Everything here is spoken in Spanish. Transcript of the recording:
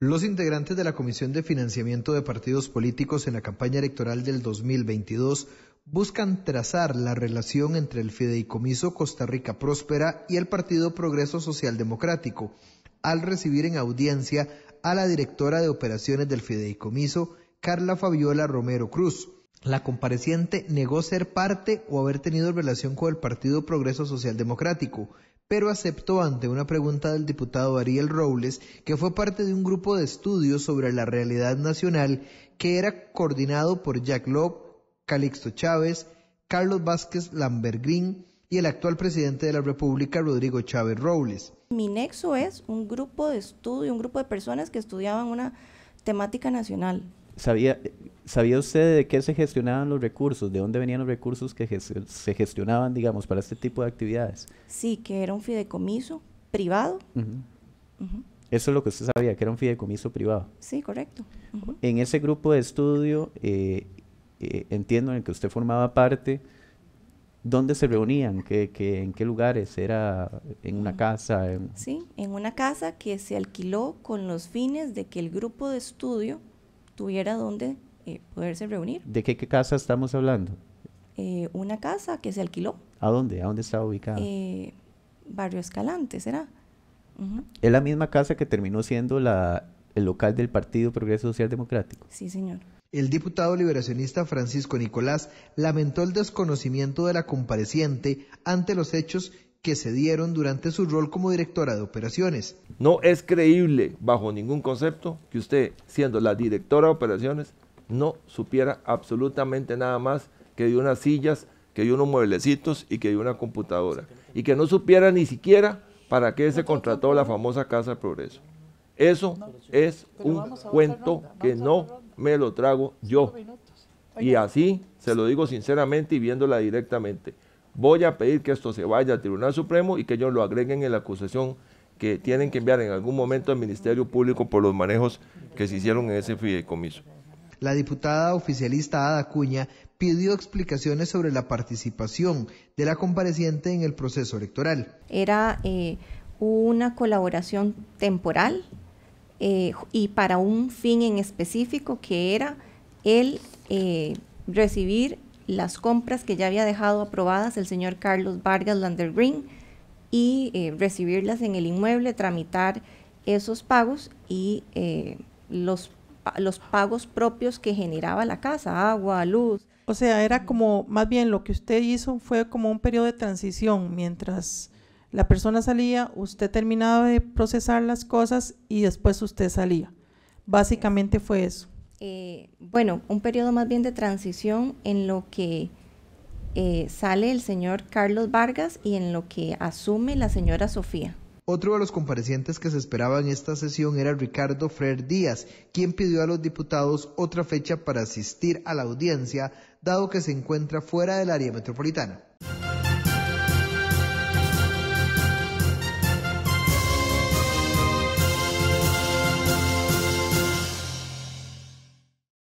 Los integrantes de la Comisión de Financiamiento de Partidos Políticos en la campaña electoral del 2022 buscan trazar la relación entre el Fideicomiso Costa Rica Próspera y el Partido Progreso Social Democrático, al recibir en audiencia a la directora de operaciones del Fideicomiso, Carla Fabiola Romero Cruz, la compareciente negó ser parte o haber tenido relación con el Partido Progreso Social Democrático, pero aceptó ante una pregunta del diputado Ariel Robles que fue parte de un grupo de estudios sobre la realidad nacional que era coordinado por Jack Love, Calixto Chávez, Carlos Vázquez Lambergrín y el actual presidente de la República, Rodrigo Chávez Robles. Mi nexo es un grupo de estudio, un grupo de personas que estudiaban una temática nacional, ¿Sabía, ¿Sabía usted de qué se gestionaban los recursos? ¿De dónde venían los recursos que se gestionaban, digamos, para este tipo de actividades? Sí, que era un fideicomiso privado. Eso es lo que usted sabía, que era un fideicomiso privado. Sí, correcto. En ese grupo de estudio, eh, eh, entiendo, en el que usted formaba parte, ¿dónde se reunían? ¿Qué, en qué lugares? ¿Era en una casa? sí, en una casa que se alquiló con los fines de que el grupo de estudio tuviera donde eh, poderse reunir. ¿De qué, casa estamos hablando? Eh, una casa que se alquiló. ¿A dónde? ¿A dónde estaba ubicada? Eh, Barrio Escalante, ¿será? Es la misma casa que terminó siendo la, el local del Partido Progreso Social Democrático. Sí, señor. El diputado liberacionista Francisco Nicolás lamentó el desconocimiento de la compareciente ante los hechos que se dieron durante su rol como directora de operaciones. No es creíble bajo ningún concepto que usted, siendo la directora de operaciones, no supiera absolutamente nada más que de unas sillas, que de unos mueblecitos y que de una computadora. Y que no supiera ni siquiera para qué se contrató la famosa Casa de Progreso. Eso es un cuento que no me lo trago yo. Y así se lo digo sinceramente y viéndola directamente. Voy a pedir que esto se vaya al Tribunal Supremo y que ellos lo agreguen en la acusación que tienen que enviar en algún momento al Ministerio Público por los manejos que se hicieron en ese fideicomiso. La diputada oficialista Ada Cuña pidió explicaciones sobre la participación de la compareciente en el proceso electoral. Era eh, una colaboración temporal eh, y para un fin en específico que era el eh, recibir las compras que ya había dejado aprobadas el señor Carlos Vargas Green y eh, recibirlas en el inmueble, tramitar esos pagos y eh, los, los pagos propios que generaba la casa, agua, luz. O sea, era como, más bien lo que usted hizo fue como un periodo de transición, mientras la persona salía, usted terminaba de procesar las cosas y después usted salía. Básicamente fue eso. Eh, bueno, un periodo más bien de transición en lo que eh, sale el señor Carlos Vargas y en lo que asume la señora Sofía. Otro de los comparecientes que se esperaba en esta sesión era Ricardo Frer Díaz, quien pidió a los diputados otra fecha para asistir a la audiencia, dado que se encuentra fuera del área metropolitana.